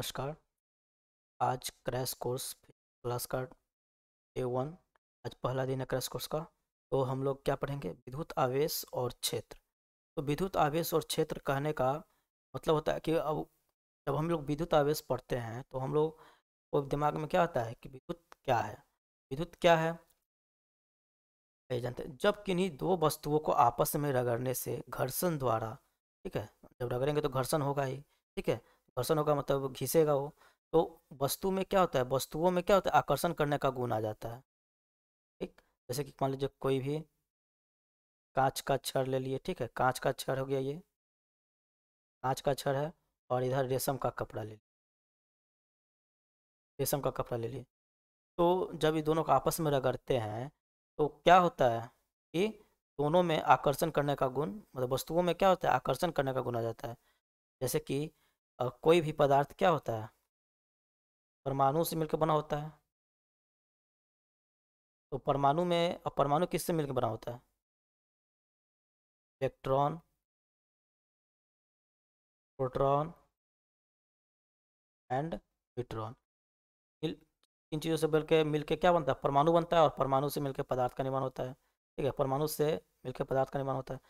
नमस्कार आज crash course class का डे वन आज पहला दिन है क्रैश कोर्स का तो हम लोग क्या पढ़ेंगे विद्युत आवेश और क्षेत्र तो विद्युत आवेश और क्षेत्र कहने का मतलब होता है कि अब जब हम लोग विद्युत आवेश पढ़ते हैं तो हम लोग को दिमाग में क्या आता है कि विद्युत क्या है विद्युत क्या है ये जानते हैं जब किन्हीं दो वस्तुओं को आपस में रगड़ने से घर्षण द्वारा ठीक है जब रगड़ेंगे तो घर्षण होगा ही ठीक है घर्षण होगा मतलब घिसेगा वो तो वस्तु में क्या होता है वस्तुओं में क्या होता है आकर्षण करने का गुण आ जाता है ठीक जैसे कि मान लीजिए कोई भी कांच का छड़ ले लिए ठीक है कांच का छड़ हो गया ये कांच का छड़ है और इधर रेशम का कपड़ा ले लिए रेशम का कपड़ा ले लिए तो जब ये दोनों को आपस में रगड़ते हैं तो क्या होता है कि दोनों में आकर्षण करने का गुण मतलब वस्तुओं में क्या होता है आकर्षण करने का गुण आ जाता है जैसे कि और कोई भी पदार्थ क्या होता है परमाणु से मिलकर बना होता है तो परमाणु में और परमाणु किससे मिलकर बना होता है इलेक्ट्रॉन प्रोटॉन एंड न्यूट्रॉन इन चीज़ों से मिलकर मिलकर क्या बनता है परमाणु बनता है और परमाणु से मिलकर पदार्थ का निर्माण होता है ठीक है परमाणु से मिलकर पदार्थ का निर्माण होता है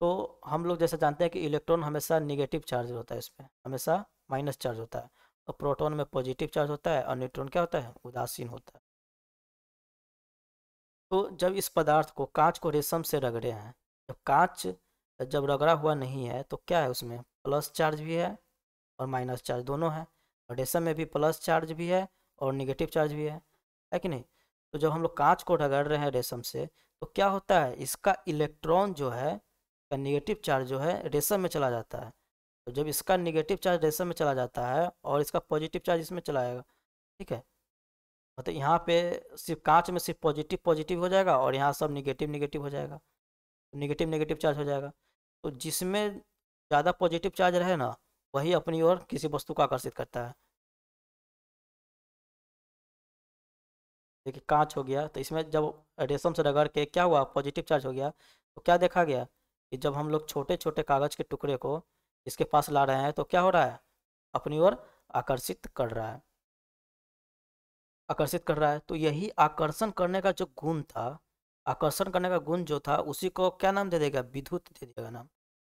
तो हम लोग जैसे जानते हैं कि इलेक्ट्रॉन हमेशा निगेटिव चार्ज होता है इसमें हमेशा तो माइनस चार्ज होता है और प्रोटोन में पॉजिटिव चार्ज होता है और न्यूट्रॉन क्या होता है उदासीन होता है तो जब इस पदार्थ को कांच को रेशम से रगड़े हैं जब कांच जब रगड़ा हुआ नहीं है तो क्या है उसमें प्लस चार्ज भी है और माइनस चार्ज दोनों है और रेशम में भी प्लस चार्ज भी है और निगेटिव चार्ज भी है है कि नहीं तो जब हम लोग कांच को रगड़ रहे हैं रेशम से तो क्या होता है इसका इलेक्ट्रॉन जो है का निगेटिव चार्ज जो है रेशम में चला जाता है तो जब इसका निगेटिव चार्ज रेशम में चला जाता है और इसका पॉजिटिव चार्ज इसमें चला जाएगा ठीक है मतलब यहाँ पे सिर्फ कांच में सिर्फ पॉजिटिव पॉजिटिव हो जाएगा और यहाँ सब निगेटिव निगेटिव हो जाएगा निगेटिव निगेटिव चार्ज हो जाएगा तो जिसमें ज़्यादा पॉजिटिव चार्ज रहे ना वही अपनी ओर किसी वस्तु को आकर्षित करता है देखिए कांच हो गया तो इसमें जब रेशम से रगड़ के क्या हुआ पॉजिटिव चार्ज हो गया तो क्या देखा गया कि जब हम लोग छोटे छोटे कागज़ के टुकड़े को इसके पास ला रहे हैं तो क्या हो रहा है अपनी ओर आकर्षित कर रहा है आकर्षित कर रहा है तो यही आकर्षण करने का जो गुण था आकर्षण करने का गुण जो था उसी को क्या नाम दे देगा विद्युत दे देगा नाम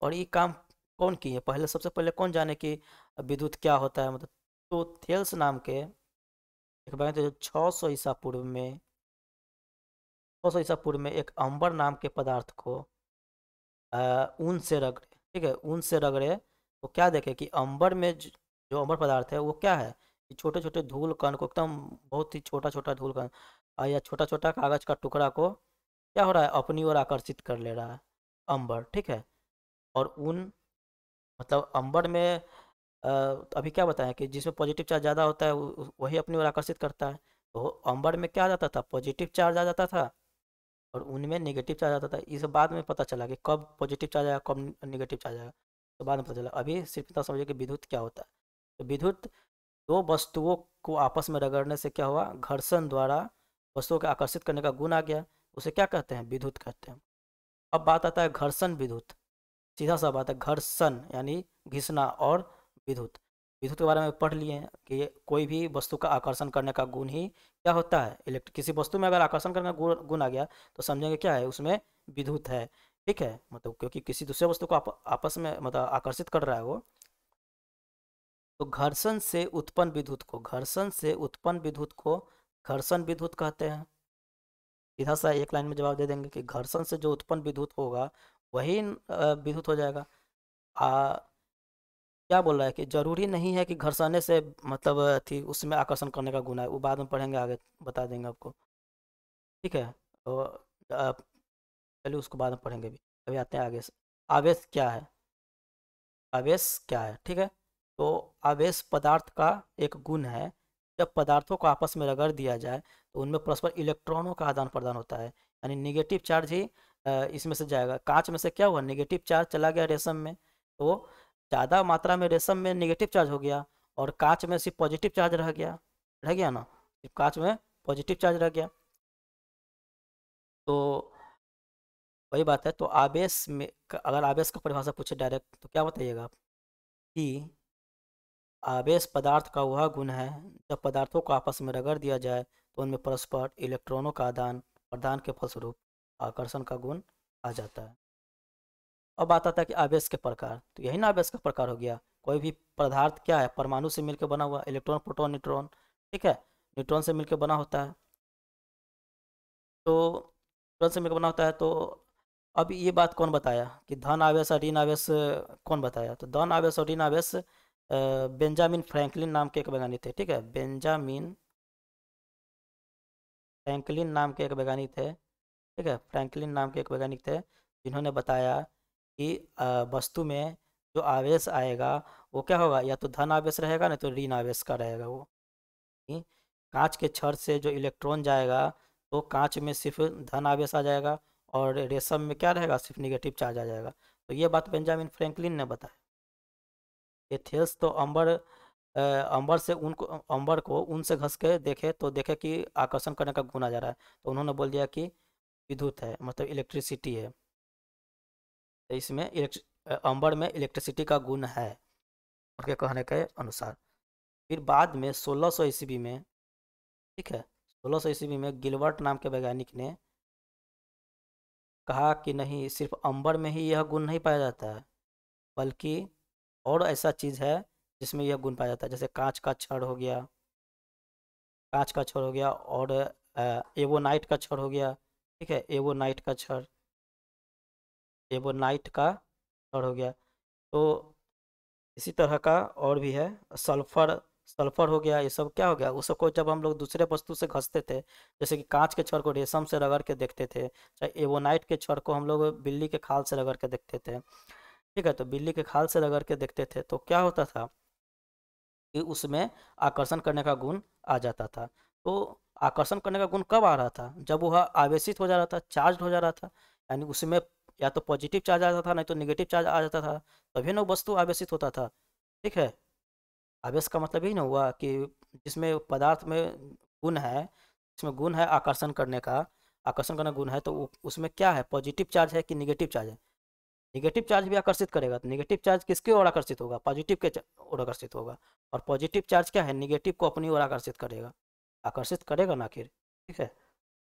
और ये काम कौन किए पहले सबसे पहले कौन जाने कि विद्युत क्या होता है मतलब तो थेल्स नाम के एक बात तो छः सौ ईसा पूर्व में छः सौ ईसा पूर्व में एक अंबर नाम के पदार्थ को ऊन से रगड़े ठीक है ऊन से रगड़े तो क्या देखे कि अंबर में जो अंबर पदार्थ है वो क्या है छोटे छोटे धूल कण को एकदम बहुत ही छोटा छोटा धूल कण या छोटा छोटा कागज का टुकड़ा को क्या हो रहा है अपनी ओर आकर्षित कर ले रहा है अंबर ठीक है और ऊन मतलब अंबर में अभी क्या बताया कि जिसमें पॉजिटिव चार्ज ज़्यादा होता है वही अपनी ओर आकर्षित करता है तो अंबर में क्या आ जाता था पॉजिटिव चार्ज आ जाता था और उनमें नेगेटिव चार्ज आता था इस बाद में पता चला कि कब पॉजिटिव चार्ज आएगा कब नेगेटिव चार्ज आएगा तो बाद में पता चला अभी सिर्फ इतना समझिए कि विद्युत क्या होता है तो विद्युत दो वस्तुओं को आपस में रगड़ने से क्या हुआ घर्षण द्वारा वस्तुओं को आकर्षित करने का गुण आ गया उसे क्या कहते हैं विद्युत कहते हैं अब बात आता है घर्षण विद्युत सीधा सा बात है घर्षण यानी घिसना और विद्युत विद्युत के बारे में पढ़ लिए हैं कि कोई भी वस्तु का आकर्षण करने का गुण ही क्या होता है इलेक्ट्रिक किसी वस्तु में अगर आकर्षण करने का गुण आ गया तो समझेंगे क्या है उसमें विद्युत है ठीक है मतलब क्योंकि किसी दूसरे वस्तु को आप, आपस में मतलब आकर्षित कर रहा है वो तो घर्षण से उत्पन्न विद्युत को घर्षण से उत्पन्न विद्युत को घर्षण विद्युत कहते हैं सीधा सा एक लाइन में जवाब दे देंगे कि घर्षण से जो उत्पन्न विद्युत होगा वही विद्युत हो जाएगा आ क्या बोल रहा है कि ज़रूरी नहीं है कि घरसाने से मतलब थी उसमें आकर्षण करने का गुना है वो बाद में पढ़ेंगे आगे बता देंगे आपको ठीक है और तो, उसको बाद में पढ़ेंगे भी अभी आते हैं आगे आवेश क्या है आवेश क्या है ठीक है तो आवेश पदार्थ का एक गुण है जब पदार्थों को आपस में रगड़ दिया जाए तो उनमें परस्पर इलेक्ट्रॉनों का आदान प्रदान होता है यानी निगेटिव चार्ज ही इसमें से जाएगा कांच में से क्या हुआ निगेटिव चार्ज चला गया रेशम में तो ज़्यादा मात्रा में रेशम में निगेटिव चार्ज हो गया और कांच में सिर्फ पॉजिटिव चार्ज रह गया रह गया ना सिर्फ कांच में पॉजिटिव चार्ज रह गया तो वही बात है तो आवेश में अगर आवेश का परिभाषा पूछे डायरेक्ट तो क्या बताइएगा आप कि आवेश पदार्थ का वह गुण है जब पदार्थों को आपस में रगड़ दिया जाए तो उनमें परस्पर इलेक्ट्रॉनों का आदान प्रदान के फलस्वरूप आकर्षण का गुण आ जाता है अब आता था कि आवेश के प्रकार तो यही ना आवेश का प्रकार हो गया कोई भी पदार्थ क्या है परमाणु से मिलकर बना हुआ इलेक्ट्रॉन प्रोटोन न्यूट्रॉन ठीक है न्यूट्रॉन से मिलकर बना होता है तो न्यूट्रॉन से मिलकर बना होता है तो अब ये बात कौन बताया कि धन आवेश और ऋण आवेश कौन बताया तो धन आवेश और ऋण आवेश बेंजामिन फ्रैंकलिन नाम के एक वैज्ञानिक थे ठीक है बेंजामिन फ्रैंकलिन नाम के एक वैज्ञानिक थे ठीक है फ्रैंकलिन नाम के एक वैज्ञानिक थे जिन्होंने बताया कि वस्तु में जो आवेश आएगा वो क्या होगा या तो धन आवेश रहेगा नहीं तो ऋण आवेश का रहेगा वो कांच के छड़ से जो इलेक्ट्रॉन जाएगा तो कांच में सिर्फ धन आवेश आ जाएगा और रेशम में क्या रहेगा सिर्फ निगेटिव चार्ज आ जाएगा तो ये बात बेंजामिन फ्रेंकलिन ने बताया एथेल्स तो अंबर अंबर से उनको अंबर को उनसे घस के देखे तो देखे कि आकर्षण करने का गुण आ जा रहा है तो उन्होंने बोल दिया कि विद्युत है मतलब इलेक्ट्रिसिटी है तो इसमें अंबर में इलेक्ट्रिसिटी का गुण है उनके कहने के अनुसार फिर बाद में 1600 सौ ईस्वी में ठीक है 1600 सौ ईस्वी में गिलबर्ट नाम के वैज्ञानिक ने कहा कि नहीं सिर्फ अंबर में ही यह गुण नहीं पाया जाता है बल्कि और ऐसा चीज़ है जिसमें यह गुण पाया जाता है जैसे कांच का छड़ हो गया कांच का छड़ हो गया और एवोनाइट का छड़ हो गया ठीक है एवोनाइट का छड़ ये वो नाइट का थर्ड हो गया तो इसी तरह का और भी है सल्फर सल्फर हो गया ये सब क्या हो गया उस सबको जब हम लोग दूसरे वस्तु से घसते थे जैसे कि कांच के छड़ को रेशम से रगड़ के देखते थे चाहे एवोनाइट के छड़ को हम लोग बिल्ली के खाल से रगड़ के देखते थे ठीक है तो बिल्ली के खाल से रगड़ के देखते थे तो क्या होता था कि उसमें आकर्षण करने का गुण आ जाता था तो आकर्षण करने का गुण कब आ रहा था जब वह आवेशित हो जा रहा था चार्ज हो जा रहा था यानी उसमें या तो पॉजिटिव चार्ज आ जाता था नहीं तो निगेटिव चार्ज आ जाता था तभी ना वस्तु आवेशित होता था ठीक है आवेश का मतलब यही ना हुआ कि जिसमें पदार्थ में गुण है जिसमें गुण है आकर्षण करने का आकर्षण करने गुण है तो उसमें क्या है पॉजिटिव चार्ज है कि निगेटिव चार्ज है निगेटिव चार्ज भी आकर्षित करेगा तो निगेटिव चार्ज किसके ओर आकर्षित होगा पॉजिटिव के ओर आकर्षित होगा और पॉजिटिव चार्ज क्या है निगेटिव को अपनी ओर आकर्षित करेगा आकर्षित करेगा ना आखिर ठीक है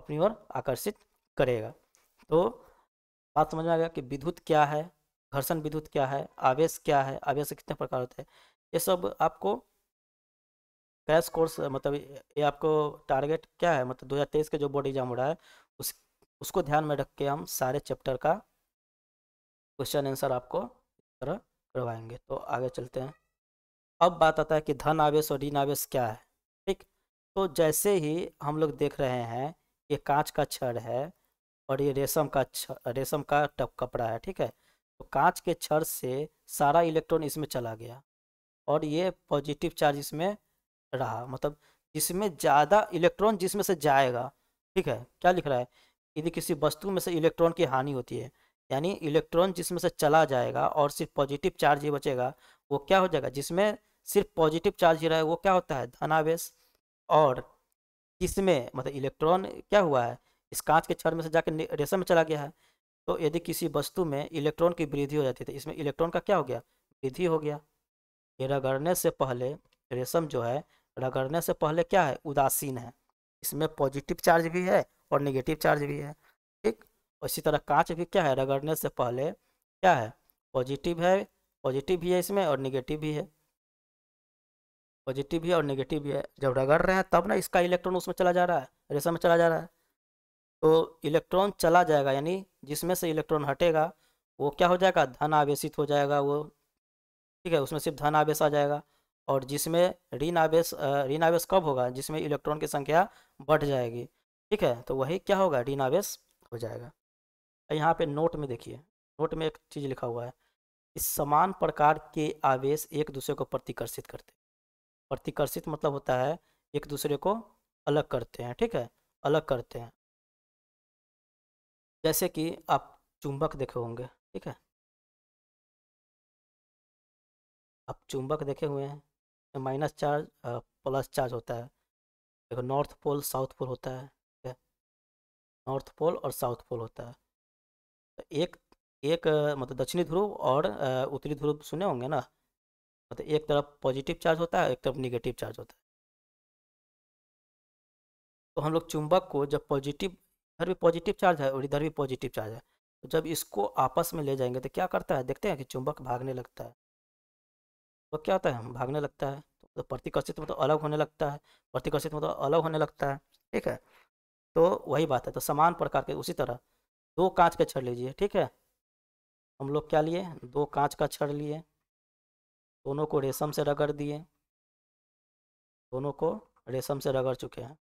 अपनी ओर आकर्षित करेगा तो बात समझ में आ गया कि विद्युत क्या है घर्षण विद्युत क्या है आवेश क्या है आवेश कितने प्रकार होते हैं ये सब आपको क्रैश कोर्स मतलब ये आपको टारगेट क्या है मतलब 2023 के जो बोर्ड एग्जाम हो रहा है उस उसको ध्यान में रख के हम सारे चैप्टर का क्वेश्चन आंसर आपको इस तरह करवाएंगे तो आगे चलते हैं अब बात आता है कि धन आवेश और ऋण आवेश क्या है ठीक तो जैसे ही हम लोग देख रहे हैं ये कांच का छड़ है और ये रेशम का रेशम का टप कपड़ा है ठीक है तो कांच के छर से सारा इलेक्ट्रॉन इसमें चला गया और ये पॉजिटिव चार्ज इसमें रहा मतलब जिसमें ज़्यादा इलेक्ट्रॉन जिसमें से जाएगा ठीक है क्या लिख रहा है यदि किसी वस्तु में से इलेक्ट्रॉन की हानि होती है यानी इलेक्ट्रॉन जिसमें से चला जाएगा और सिर्फ पॉजिटिव चार्ज ही बचेगा वो क्या हो जाएगा जिसमें सिर्फ पॉजिटिव चार्ज ही रहे वो क्या होता है धनावेश और जिसमें मतलब इलेक्ट्रॉन क्या हुआ है इस कांच के क्षण में से जाकर रेशम में चला गया है तो यदि किसी वस्तु में इलेक्ट्रॉन की वृद्धि हो जाती है तो इसमें इलेक्ट्रॉन का क्या हो गया वृद्धि हो गया ये रगड़ने से पहले रेशम जो है रगड़ने से पहले क्या है उदासीन है इसमें पॉजिटिव चार्ज भी है और निगेटिव चार्ज भी है ठीक इसी तरह कांच भी क्या है रगड़ने से पहले क्या है पॉजिटिव है पॉजिटिव भी है इसमें और निगेटिव भी है पॉजिटिव भी है और निगेटिव भी है जब रगड़ रहे हैं तब ना इसका इलेक्ट्रॉन उसमें चला जा रहा है रेशम में चला जा रहा है तो इलेक्ट्रॉन चला जाएगा यानी जिसमें से इलेक्ट्रॉन हटेगा वो क्या हो जाएगा धन आवेशित हो जाएगा वो ठीक है उसमें सिर्फ धन आवेश आ जाएगा और जिसमें ऋण आवेश ऋण आवेश कब होगा जिसमें इलेक्ट्रॉन की संख्या बढ़ जाएगी ठीक है तो वही क्या होगा ऋण आवेश हो जाएगा यहाँ पे नोट में देखिए नोट में एक चीज़ लिखा हुआ है इस समान प्रकार के आवेश एक दूसरे को प्रतिकर्षित करते प्रतिकर्षित मतलब होता है एक दूसरे को अलग करते हैं ठीक है अलग करते हैं जैसे कि आप चुंबक देखे होंगे ठीक है आप चुंबक देखे हुए हैं माइनस चार्ज प्लस चार्ज होता है देखो नॉर्थ पोल साउथ पोल होता है ठीक है नॉर्थ पोल और साउथ पोल होता है तो एक एक मतलब दक्षिणी ध्रुव और उत्तरी ध्रुव सुने होंगे ना मतलब एक तरफ पॉजिटिव चार्ज होता है एक तरफ निगेटिव चार्ज होता है तो हम लोग चुंबक को जब पॉजिटिव इधर भी पॉजिटिव चार्ज है और इधर भी पॉजिटिव चार्ज है तो जब इसको आपस में ले जाएंगे तो क्या करता है देखते हैं कि चुंबक भागने लगता है तो क्या होता है भागने लगता है तो प्रतिकर्षित मतलब अलग होने लगता है प्रतिकर्षित मतलब अलग होने लगता है ठीक है तो वही बात है तो समान प्रकार के उसी तरह दो कांच का छड़ लीजिए ठीक है हम लोग क्या लिए दो कांच का छड़ लिए दोनों को रेशम से रगड़ दिए दोनों को रेशम से रगड़ चुके हैं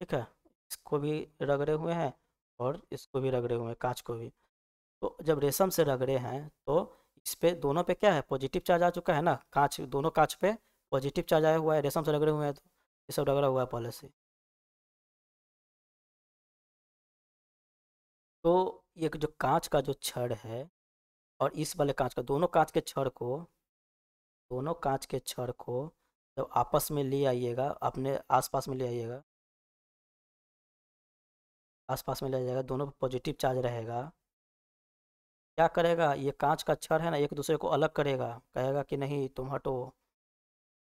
ठीक है इसको भी रगड़े हुए हैं और इसको भी रगड़े हुए हैं कांच को भी तो जब रेशम से रगड़े हैं तो इस पे दोनों पे क्या है पॉजिटिव चार्ज आ चुका है ना कांच दोनों कांच पे पॉजिटिव चार्ज आया हुआ है रेशम से रगड़े हुए हैं तो ये सब रगड़ा हुआ है पहले से तो ये जो कांच का जो छड़ है और इस वाले कांच का दोनों कांच के छड़ को दोनों कांच के छड़ को जब आपस में ले आइएगा अपने आसपास में ले आइएगा आसपास में ले जाएगा दोनों पर पॉजिटिव चार्ज रहेगा क्या करेगा ये कांच का छर है ना एक दूसरे को अलग करेगा कहेगा कि नहीं तुम हटो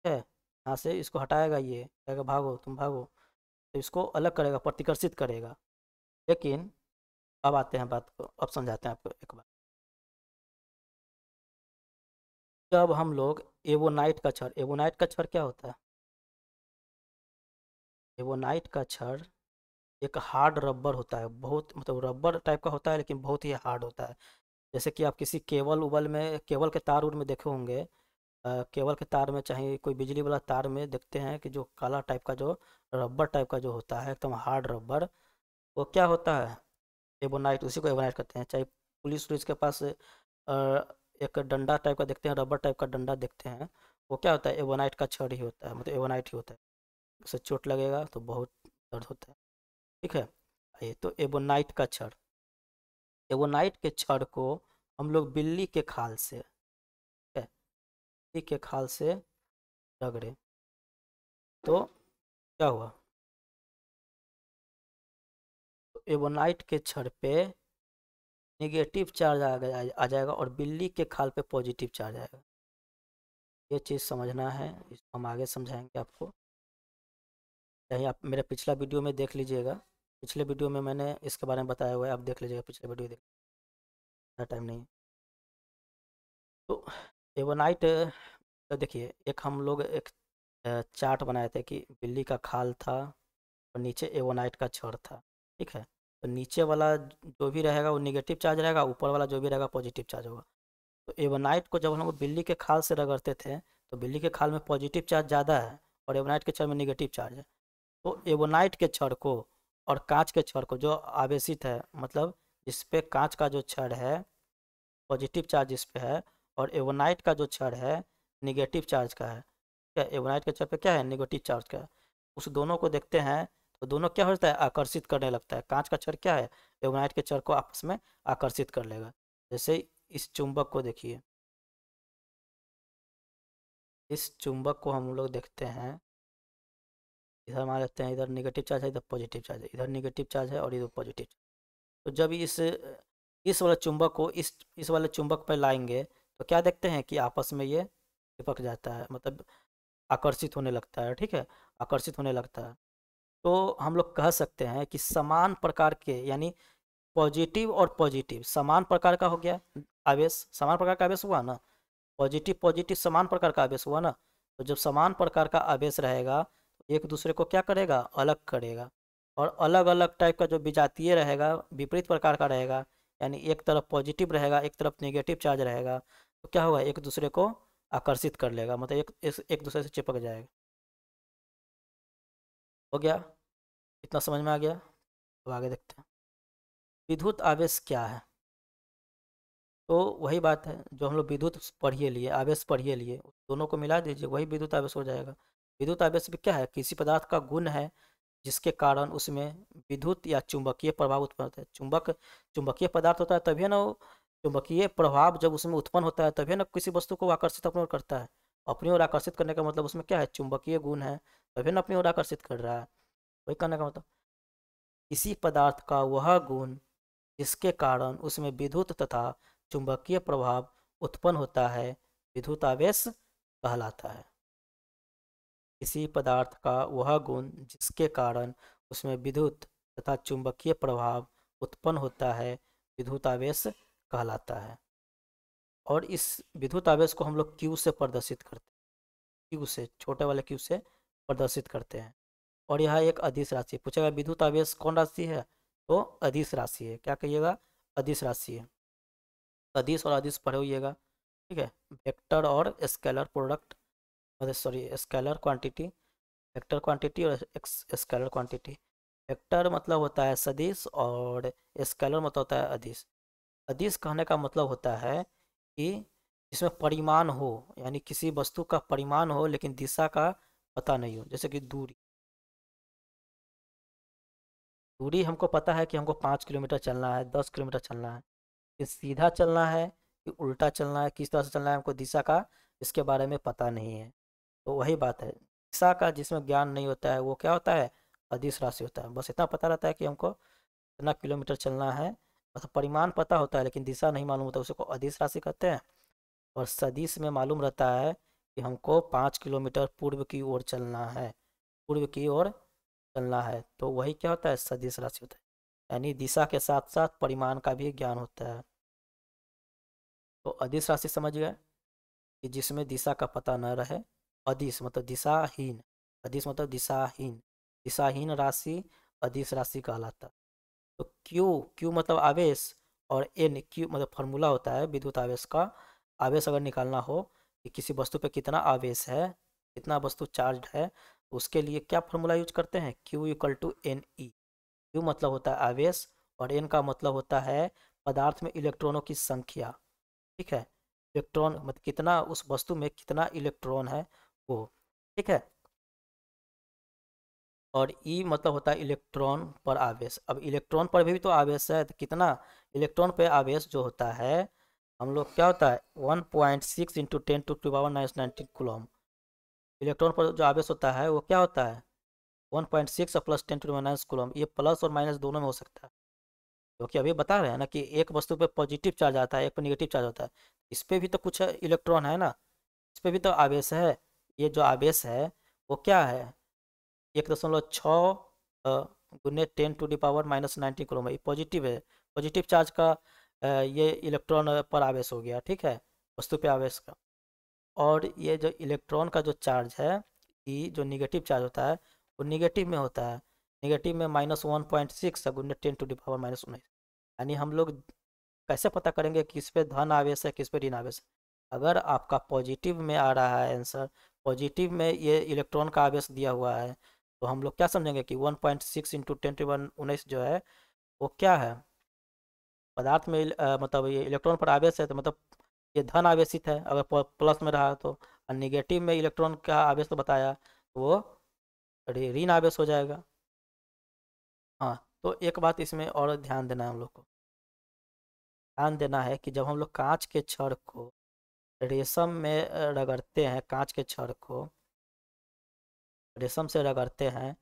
ठीक है यहाँ से इसको हटाएगा ये कहेगा भागो तुम भागो तो इसको अलग करेगा प्रतिकर्षित करेगा लेकिन अब आते हैं बात को अब समझाते हैं आपको एक बार जब हम लोग एवोनाइट का छर एवोनाइट का छर क्या होता है एवोनाइट का छड़ एक हार्ड रबर होता है बहुत मतलब रबर टाइप का होता है लेकिन बहुत ही हार्ड होता है जैसे कि आप किसी केबल उबल में केबल के तार उर में देखे होंगे केबल के तार में चाहे कोई बिजली वाला तार में देखते हैं कि जो काला टाइप का जो रबर टाइप का जो होता है एकदम तो हार्ड रबर वो क्या होता है एबोनाइट उसी को एबोनाइट कहते हैं चाहे पुलिस वुलिस के पास एक डंडा टाइप का देखते हैं रबर टाइप का डंडा देखते हैं वो क्या होता है एबोनाइट का छड़ ही होता है मतलब एबोनाइट ही होता है उससे चोट लगेगा तो बहुत दर्द होता है ठीक है ये तो एबोनाइट का छड़ एबोनाइट के छड़ को हम लोग बिल्ली के खाल से बिल्ली के खाल से रगड़े तो क्या हुआ तो एबोनाइट के छड़ पे निगेटिव चार्ज आ गया आ जाएगा और बिल्ली के खाल पे पॉजिटिव चार्ज आएगा ये चीज़ समझना है इसको हम आगे समझाएंगे आपको चाहे आप मेरा पिछला वीडियो में देख लीजिएगा पिछले वीडियो में मैंने इसके बारे में बताया हुआ है आप देख लीजिएगा पिछले वीडियो देख टाइम नहीं तो एवनाइट तो देखिए एक हम लोग एक चार्ट बनाए थे कि बिल्ली का खाल था और नीचे एवोनाइट का छड़ था ठीक है तो नीचे वाला जो भी रहेगा वो निगेटिव चार्ज रहेगा ऊपर वाला जो भी रहेगा पॉजिटिव चार्ज होगा तो एवोनाइट को जब हम बिल्ली के खाल से रगड़ते थे तो बिल्ली के खाल में पॉजिटिव चार्ज ज़्यादा है और एवोनाइट के छड़ में निगेटिव चार्ज है तो एवोनाइट के छड़ को और कांच के छड़ को जो आवेशित है मतलब जिस पे कांच का जो छड़ है पॉजिटिव चार्ज इस पे है और एवोनाइट का जो छड़ है निगेटिव चार्ज का है क्या एवोनाइट के छड़ पे क्या है निगेटिव चार्ज का है उस दोनों को देखते हैं तो दोनों क्या होता है आकर्षित करने लगता है कांच का छड़ क्या है एवोनाइट के छड़ को आपस में आकर्षित कर लेगा जैसे इस चुंबक को देखिए इस चुंबक को हम लोग देखते हैं इधर मान लेते हैं इधर निगेटिव चार्ज है इधर पॉजिटिव चार्ज है इधर निगेटिव चार्ज है और इधर पॉजिटिव तो जब इस इस वाले चुंबक को इस इस वाले चुंबक पर लाएंगे तो क्या देखते हैं कि आपस में ये चिपक जाता है मतलब आकर्षित होने लगता है ठीक है आकर्षित होने लगता है तो हम लोग कह सकते हैं कि समान प्रकार के यानी पॉजिटिव और पॉजिटिव समान प्रकार का हो गया आवेश समान प्रकार का आवेश हुआ ना पॉजिटिव पॉजिटिव समान प्रकार का आवेश हुआ ना तो जब समान प्रकार का आवेश रहेगा एक दूसरे को क्या करेगा अलग करेगा और अलग अलग टाइप का जो विजातीय रहेगा विपरीत प्रकार का रहेगा यानी एक तरफ पॉजिटिव रहेगा एक तरफ नेगेटिव चार्ज रहेगा तो क्या होगा एक दूसरे को आकर्षित कर लेगा मतलब एक एक दूसरे से चिपक जाएगा हो गया इतना समझ में आ गया अब तो आगे देखते हैं विद्युत आवेश क्या है तो वही बात है जो हम लोग विद्युत पढ़िए लिए आवेश पढ़िए लिए दोनों को मिला दीजिए वही विद्युत आवेश हो जाएगा विद्युत आवेश भी क्या है किसी पदार्थ का गुण है जिसके कारण उसमें विद्युत या चुंबकीय प्रभाव उत्पन्न होता है चुंबक चुंबकीय पदार्थ होता है तभी ना चुंबकीय प्रभाव जब उसमें उत्पन्न होता है तभी ना किसी वस्तु को आकर्षित अपनी ओर करता है अपनी ओर आकर्षित करने का मतलब उसमें क्या है चुंबकीय गुण है तभी ना अपनी ओर आकर्षित कर रहा है वही करने का मतलब किसी पदार्थ का वह गुण जिसके कारण उसमें विद्युत तथा चुंबकीय प्रभाव उत्पन्न होता है विद्युत आवेश कहलाता है किसी पदार्थ का वह गुण जिसके कारण उसमें विद्युत तथा चुंबकीय प्रभाव उत्पन्न होता है विद्युत आवेश कहलाता है और इस विद्युत आवेश को हम लोग क्यू से प्रदर्शित करते हैं क्यू से छोटे वाले क्यू से प्रदर्शित करते हैं और यह एक अधिस राशि पूछेगा विद्युत आवेश कौन राशि है तो अधिस राशि है क्या कहिएगा अधिस राशि है अधिस और अधिस पढ़े हुईगा ठीक है वेक्टर और scalar product sorry scalar quantity vector quantity और स्केलर क्वांटिटी वेक्टर मतलब होता है सदिश और स्केलर मतलब होता है अधिस अधिस कहने का मतलब होता है कि इसमें परिमाण हो यानी किसी वस्तु का परिमाण हो लेकिन दिशा का पता नहीं हो जैसे कि दूरी दूरी हमको पता है कि हमको पाँच किलोमीटर चलना है दस किलोमीटर चलना है कि सीधा चलना है कि उल्टा चलना है किस तरह से चलना है हमको दिशा का इसके बारे में पता नहीं है तो वही बात है ईसा का जिसमें ज्ञान नहीं होता है वो क्या होता है अधिस राशि होता है बस इतना पता रहता है कि हमको इतना किलोमीटर चलना है मतलब परिमाण पता होता है लेकिन दिशा नहीं मालूम होता उसे को अधिस राशि कहते हैं और सदिश में मालूम रहता है कि हमको पाँच किलोमीटर पूर्व की ओर चलना है पूर्व की ओर चलना है तो वही क्या होता है सदिश राशि होता है यानी दिशा के साथ साथ परिमाण का भी ज्ञान होता है तो अधिस राशि समझ गए कि जिसमें दिशा का पता न रहे अधिस मतलब दिशाहीन अधिस मतलब दिशाहीन दिशाहीन राशि अधिस राशि कहलाता तो क्यू क्यू मतलब आवेश और एन क्यू मतलब फॉर्मूला होता है विद्युत आवेश का आवेश अगर निकालना हो कि किसी वस्तु पर कितना आवेश है कितना वस्तु चार्ज है उसके लिए क्या फॉर्मूला यूज करते हैं Q equal to n e Q मतलब होता है आवेश और एन का मतलब होता है पदार्थ में इलेक्ट्रॉनों की संख्या ठीक है इलेक्ट्रॉन मतलब कितना उस वस्तु में कितना इलेक्ट्रॉन है को ठीक है और ई मतलब होता है इलेक्ट्रॉन पर आवेश अब इलेक्ट्रॉन पर भी तो आवेश है तो कितना इलेक्ट्रॉन पर आवेश जो होता है हम लोग क्या होता है one point six into ten to to power nine nineteen coulomb electron पर जो आवेश होता है वो क्या होता है वन पॉइंट सिक्स और plus ten to minus coulomb ये प्लस और माइनस दोनों में हो सकता है क्योंकि अभी बता रहे हैं ना कि एक वस्तु पर पॉजिटिव चार्ज आता है एक पर निगेटिव चार्ज होता है इस पर भी तो कुछ इलेक्ट्रॉन है ना इस पर भी तो आवेश है ये जो आवेश है वो क्या है एक दशमलव छः गुने ten to the power minus nineteen kilometre है पॉजिटिव है पॉजिटिव चार्ज का ये इलेक्ट्रॉन पर आवेश हो गया ठीक है वस्तु पे आवेश का और ये जो इलेक्ट्रॉन का जो चार्ज है ये जो निगेटिव चार्ज होता है वो निगेटिव में होता है निगेटिव में माइनस वन पॉइंट सिक्स गुने ten to the power minus उन्नीस यानी हम लोग कैसे पता करेंगे किस पे धन आवेश है किस पे ऋण आवेश है अगर आपका पॉजिटिव में आ रहा है आंसर पॉजिटिव में ये इलेक्ट्रॉन का आवेश दिया हुआ है तो हम लोग क्या समझेंगे कि one point six into ten to one उन्नीस जो है वो क्या है पदार्थ में आ, मतलब ये इलेक्ट्रॉन पर आवेश है तो मतलब ये धन आवेशित है अगर प्लस में रहा तो निगेटिव में इलेक्ट्रॉन का आवेश तो बताया तो वो ऋण आवेश हो जाएगा हाँ तो एक बात इसमें और ध्यान देना है हम लोग को ध्यान देना है कि जब हम लोग कांच के छड़ को रेशम में रगड़ते हैं कांच के छड़ को रेशम से रगड़ते हैं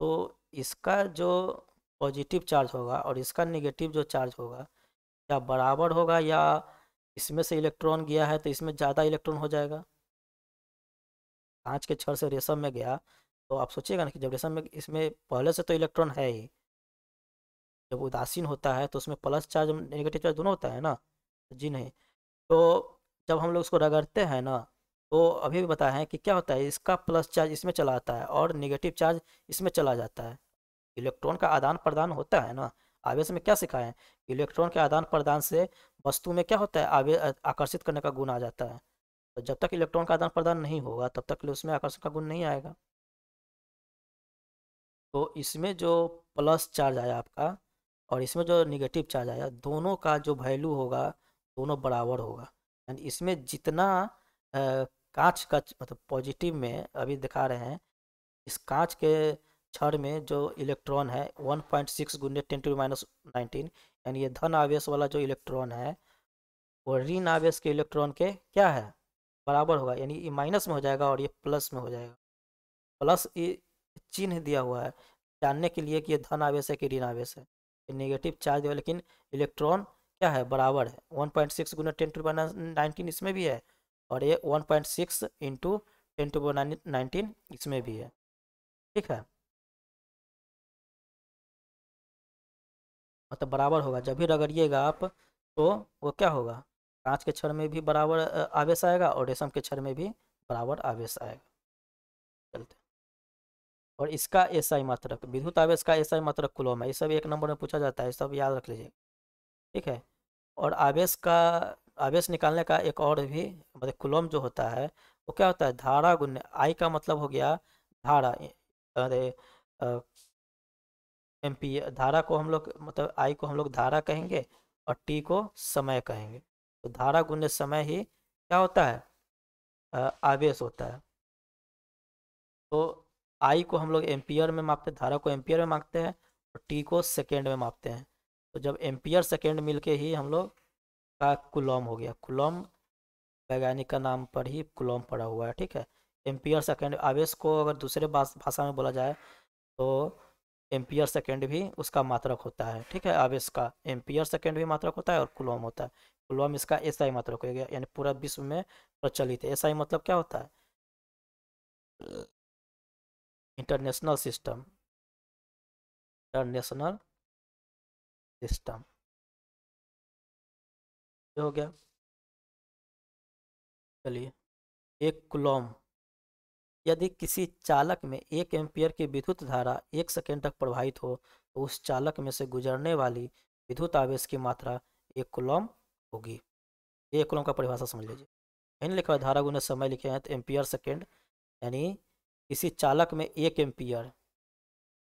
तो इसका जो पॉजिटिव चार्ज होगा और इसका नेगेटिव जो चार्ज होगा या बराबर होगा या इसमें से इलेक्ट्रॉन गया है तो इसमें ज़्यादा इलेक्ट्रॉन हो जाएगा कांच के छड़ से रेशम में गया तो आप सोचिएगा ना कि जब रेशम में इसमें पहले से तो इलेक्ट्रॉन है ही जब उदासीन होता है तो उसमें प्लस चार्ज नेगेटिव चार्ज दोनों होता है ना जी नहीं तो जब हम लोग इसको रगड़ते हैं ना तो अभी भी बताया है कि क्या होता है इसका प्लस चार्ज इसमें चला आता है और निगेटिव चार्ज इसमें चला जाता है इलेक्ट्रॉन का आदान प्रदान होता है ना आवेश में क्या सिखाएं इलेक्ट्रॉन के आदान प्रदान से वस्तु में क्या होता है आवेश आकर्षित करने का गुण आ जाता है तो जब तक इलेक्ट्रॉन का आदान प्रदान नहीं होगा तब तक उसमें आकर्षण का गुण नहीं आएगा तो इसमें जो प्लस चार्ज आया आपका और इसमें जो निगेटिव चार्ज आया दोनों का जो वैल्यू होगा दोनों बराबर होगा यानी इसमें जितना कांच का मतलब पॉजिटिव में अभी दिखा रहे हैं इस कांच के छड़ में जो इलेक्ट्रॉन है 1.6 पॉइंट सिक्स गुंडे टेन टू माइनस नाइनटीन यानी ये धन आवेश वाला जो इलेक्ट्रॉन है वो ऋण आवेश के इलेक्ट्रॉन के क्या है बराबर होगा यानी ये माइनस में हो जाएगा और ये प्लस में हो जाएगा प्लस ये चिन्ह दिया हुआ है जानने के लिए कि ये धन आवेश है कि ऋण आवेश है नेगेटिव चार्ज है लेकिन इलेक्ट्रॉन क्या है बराबर है वन पॉइंट सिक्स गुना टेन टू नाइनटीन इसमें भी है और ये one point six into ten to nineteen इसमें भी है ठीक है मतलब तो बराबर होगा जब भी रगड़िएगा आप तो वो क्या होगा कांच के क्षण में भी बराबर आवेश आएगा और रेशम के क्षण में भी बराबर आवेश आएगा चलते और इसका एसआई मात्रक विद्युत आवेश का एसआई मात्रक कुलोम है ये सब एक नंबर में पूछा जाता है सब याद रख लीजिएगा ठीक है और आवेश का आवेश निकालने का एक और भी मतलब कुलम जो होता है वो क्या होता है धारा गुण आई का मतलब हो गया धारा अरे एम पी धारा को हम लोग मतलब आई को हम लोग धारा कहेंगे और टी को समय कहेंगे तो धारा गुण्य समय ही क्या होता है आवेश होता है तो आई को हम लोग एम्पियर में मापते धारा को एम्पियर में मापते हैं और टी को सेकेंड में मापते हैं तो जब एम्पियर सेकेंड मिल के ही हम लोग का कुलम हो गया कुलॉम वैज्ञानिक का नाम पर ही कुलम पड़ा हुआ है ठीक है एम्पियर सेकेंड आवेश को अगर दूसरे भाषा में बोला जाए तो एम्पियर सेकेंड भी उसका मात्रक होता है ठीक है आवेश का एम्पियर सेकेंड भी मात्रक होता है और कुलॉम होता है कुलम इसका ही मात्रक हो गया यानी पूरा विश्व में प्रचलित है ही मतलब क्या होता है इंटरनेशनल सिस्टम इंटरनेशनल सिस्टम हो गया चलिए एक कुलम यदि किसी चालक में एक एम्पियर की विद्युत धारा एक सेकेंड तक प्रवाहित हो तो उस चालक में से गुजरने वाली विद्युत आवेश की मात्रा एक कुलम होगी ये एक कुलम का परिभाषा समझ लीजिए इन लिखा है धारा गुना समय लिखे हैं तो एम्पियर सेकेंड यानी किसी चालक में एक एम्पियर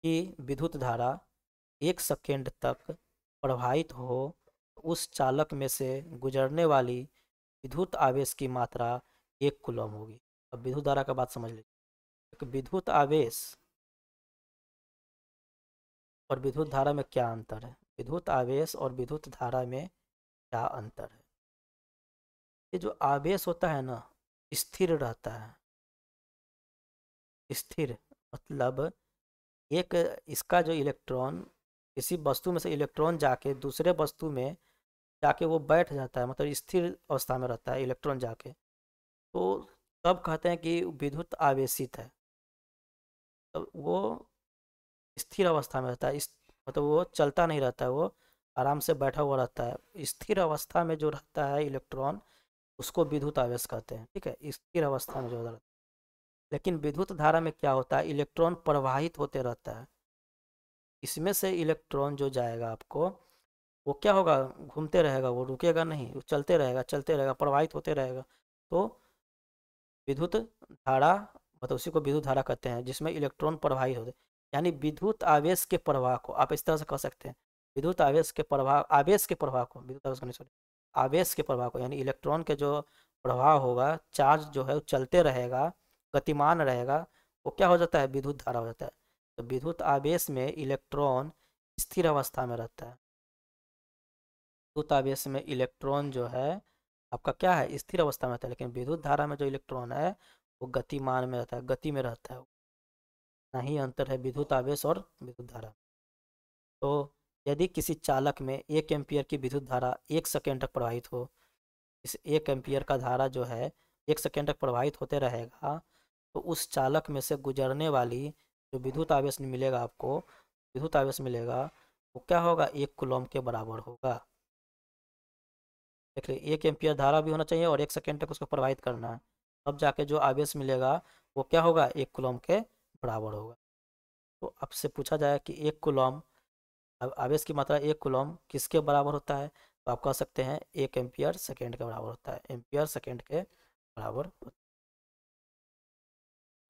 की विद्युत धारा एक सेकेंड तक प्रभावित हो उस चालक में से गुजरने वाली विद्युत आवेश की मात्रा एक कुलम होगी अब विद्युत धारा का बात समझ लीजिए एक विद्युत आवेश और विद्युत धारा में क्या अंतर है विद्युत आवेश और विद्युत धारा में क्या अंतर है ये जो आवेश होता है ना स्थिर रहता है स्थिर मतलब एक इसका जो इलेक्ट्रॉन किसी वस्तु में से इलेक्ट्रॉन जाके दूसरे वस्तु में जाके वो बैठ जाता है मतलब स्थिर अवस्था में रहता है इलेक्ट्रॉन जाके तो तब कहते हैं कि विद्युत आवेशित है तो वो स्थिर अवस्था में रहता है मतलब वो चलता नहीं रहता है वो आराम से बैठा हुआ रहता है स्थिर अवस्था में जो रहता है इलेक्ट्रॉन उसको विद्युत आवेश कहते हैं ठीक है स्थिर अवस्था में जो रहता है लेकिन विद्युत धारा में क्या होता है इलेक्ट्रॉन प्रवाहित होते रहता है इसमें से इलेक्ट्रॉन जो जाएगा आपको वो क्या होगा घूमते रहेगा वो रुकेगा नहीं वो चलते रहेगा चलते रहेगा प्रवाहित होते रहेगा तो विद्युत धारा मतलब उसी को विद्युत धारा कहते हैं जिसमें इलेक्ट्रॉन प्रवाहित होते यानी विद्युत आवेश के प्रवाह को आप इस तरह से कह सकते हैं विद्युत आवेश के प्रवाह आवेश के प्रवाह को विद्युत आवेश सॉरी आवेश के प्रवाह को यानी इलेक्ट्रॉन के जो प्रवाह होगा चार्ज जो है वो चलते रहेगा गतिमान रहेगा वो क्या हो जाता है विद्युत धारा हो जाता है तो विद्युत आवेश में इलेक्ट्रॉन स्थिर अवस्था में रहता है विद्युत आवेश में इलेक्ट्रॉन जो है आपका क्या है स्थिर अवस्था में रहता है लेकिन विद्युत धारा में जो इलेक्ट्रॉन है वो गतिमान में रहता है गति में रहता है ना ही अंतर है विद्युत आवेश और विद्युत धारा तो यदि किसी चालक में एक एम्पियर की विद्युत धारा एक सेकेंड तक प्रवाहित हो इस एक एम्पियर का धारा जो है एक सेकेंड तक प्रवाहित होते रहेगा तो उस चालक में से गुजरने वाली जो विद्युत आवेश मिलेगा आपको विद्युत आवेश मिलेगा वो क्या होगा एक कुलम के बराबर होगा देख लीजिए एक एम्पियर धारा भी होना चाहिए और एक सेकेंड तक उसको प्रवाहित करना है तब जाके जो आवेश मिलेगा वो क्या होगा एक कुलम के बराबर होगा तो आपसे पूछा जाए कि एक कुलम आवेश की मात्रा एक कुलम किसके बराबर होता है तो आप कह सकते हैं एक एम्पियर सेकेंड के बराबर होता है एम्पियर सेकेंड के बराबर होता है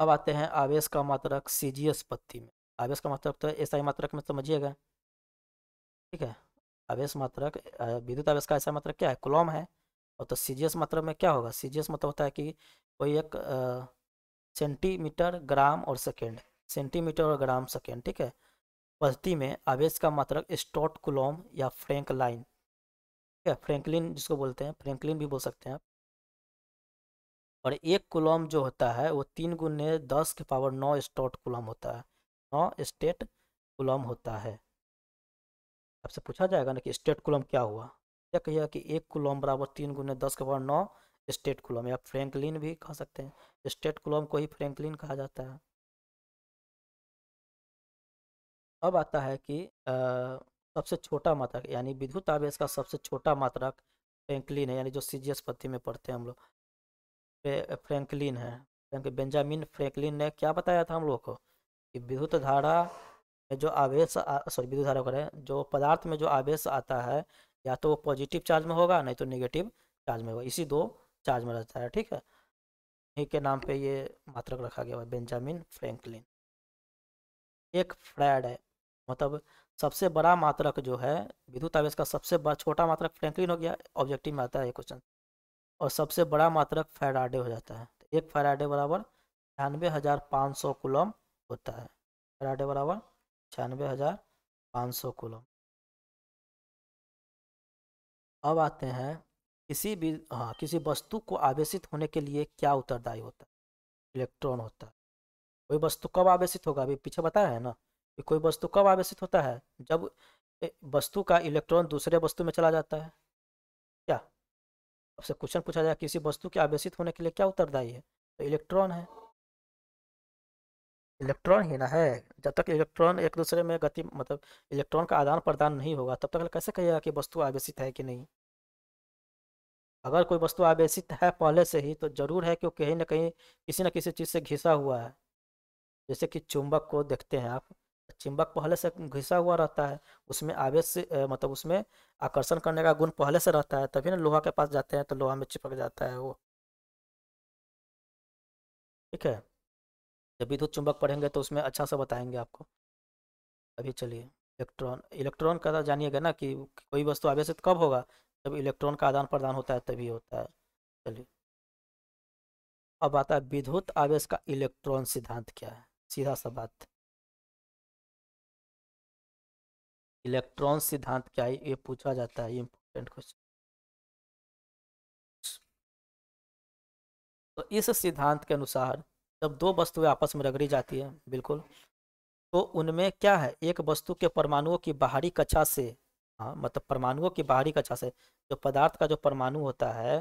अब आते हैं आवेश का मात्रक सीजीएस पत्ती में आवेश का मात्रक तो ऐसा ही मात्रक में समझिएगा ठीक है आवेश मात्रक विद्युत आवेश का ऐसा मात्रक क्या है कुलम है और तो सीजीएस मात्रक में क्या होगा सीजीएस मतलब होता है कि कोई एक सेंटीमीटर ग्राम और सेकेंड सेंटीमीटर और ग्राम सेकेंड ठीक है पद्धति में आवेश का मात्रक स्टॉट कुलम या फ्रेंक लाइन ठीक है फ्रेंकलिन जिसको बोलते हैं फ्रेंकलिन भी बोल सकते हैं आप और एक कुलम जो होता है वो तीन गुने दस के पावर नौ स्टॉट कुलम होता है नौ स्टेट कुलम होता है आपसे पूछा जाएगा ना कि स्टेट कुलम क्या हुआ क्या कहिएगा कि एक कुलम बराबर तीन गुने दस के पावर नौ स्टेट कुलम या फ्रैंकलिन भी कह सकते हैं स्टेट कुलम को ही फ्रैंकलिन कहा जाता है अब आता है कि आ, सबसे छोटा मात्रक यानी विद्युत आवेश का सबसे छोटा मात्रक फ्रेंकलिन है यानी जो सी पद्धति में पढ़ते हैं हम लोग फ्रैंकलिन है बेंजामिन फ्रैंकलिन ने क्या बताया था हम लोग को कि विद्युत धारा में जो आवेश सॉरी विद्युत धारा करें जो पदार्थ में जो आवेश आता है या तो वो पॉजिटिव चार्ज में होगा नहीं तो नेगेटिव चार्ज में होगा इसी दो चार्ज में रहता है ठीक है इन्हीं e के नाम पे ये मात्रक रखा गया है बेंजामिन फ्रैंकलिन एक फ्रैड है मतलब सबसे बड़ा मात्रक जो है विद्युत आवेश का सबसे बड़ा छोटा मात्रक फ्रैंकलिन हो गया ऑब्जेक्टिव में आता है क्वेश्चन और सबसे बड़ा मात्रक फैराडे हो जाता है तो एक फैराडे बराबर छियानवे हज़ार पाँच सौ कुलम होता है फैराडे बराबर छियानवे हज़ार पाँच सौ कुलम अब आते हैं किसी भी हाँ किसी वस्तु को आवेशित होने के लिए क्या उत्तरदायी होता है इलेक्ट्रॉन होता है कोई वस्तु कब आवेशित होगा अभी पीछे बताया है ना कि कोई वस्तु कब आवेशित होता है जब वस्तु का इलेक्ट्रॉन दूसरे वस्तु में चला जाता है क्या आपसे क्वेश्चन पूछा जाए किसी वस्तु के आवेशित होने के लिए क्या उत्तरदायी है तो इलेक्ट्रॉन है इलेक्ट्रॉन ही ना है जब तक इलेक्ट्रॉन एक दूसरे में गति मतलब इलेक्ट्रॉन का आदान प्रदान नहीं होगा तब तक कैसे कहेगा कि वस्तु आवेशित है कि नहीं अगर कोई वस्तु आवेशित है पहले से ही तो जरूर है कि कहीं ना कहीं किसी न किसी चीज़ से घिसा हुआ है जैसे कि चुंबक को देखते हैं आप चिंबक पहले से घिसा हुआ रहता है उसमें आवेश से मतलब उसमें आकर्षण करने का गुण पहले से रहता है तभी ना लोहा के पास जाते हैं तो लोहा में चिपक जाता है वो ठीक है जब विद्युत तो चुंबक पढ़ेंगे तो उसमें अच्छा सा बताएंगे आपको अभी चलिए इलेक्ट्रॉन इलेक्ट्रॉन का तो जानिएगा ना कि कोई वस्तु आवेश कब होगा जब इलेक्ट्रॉन का आदान प्रदान होता है तभी होता है चलिए अब आता है विद्युत आवेश का इलेक्ट्रॉन सिद्धांत क्या है सीधा सा बात इलेक्ट्रॉन सिद्धांत क्या है ये पूछा जाता है इंपॉर्टेंट क्वेश्चन तो इस सिद्धांत के अनुसार जब दो वस्तुएं आपस में रगड़ी जाती है बिल्कुल तो उनमें क्या है एक वस्तु के परमाणुओं की बाहरी कक्षा से हाँ मतलब परमाणुओं की बाहरी कक्षा से जो पदार्थ का जो परमाणु होता है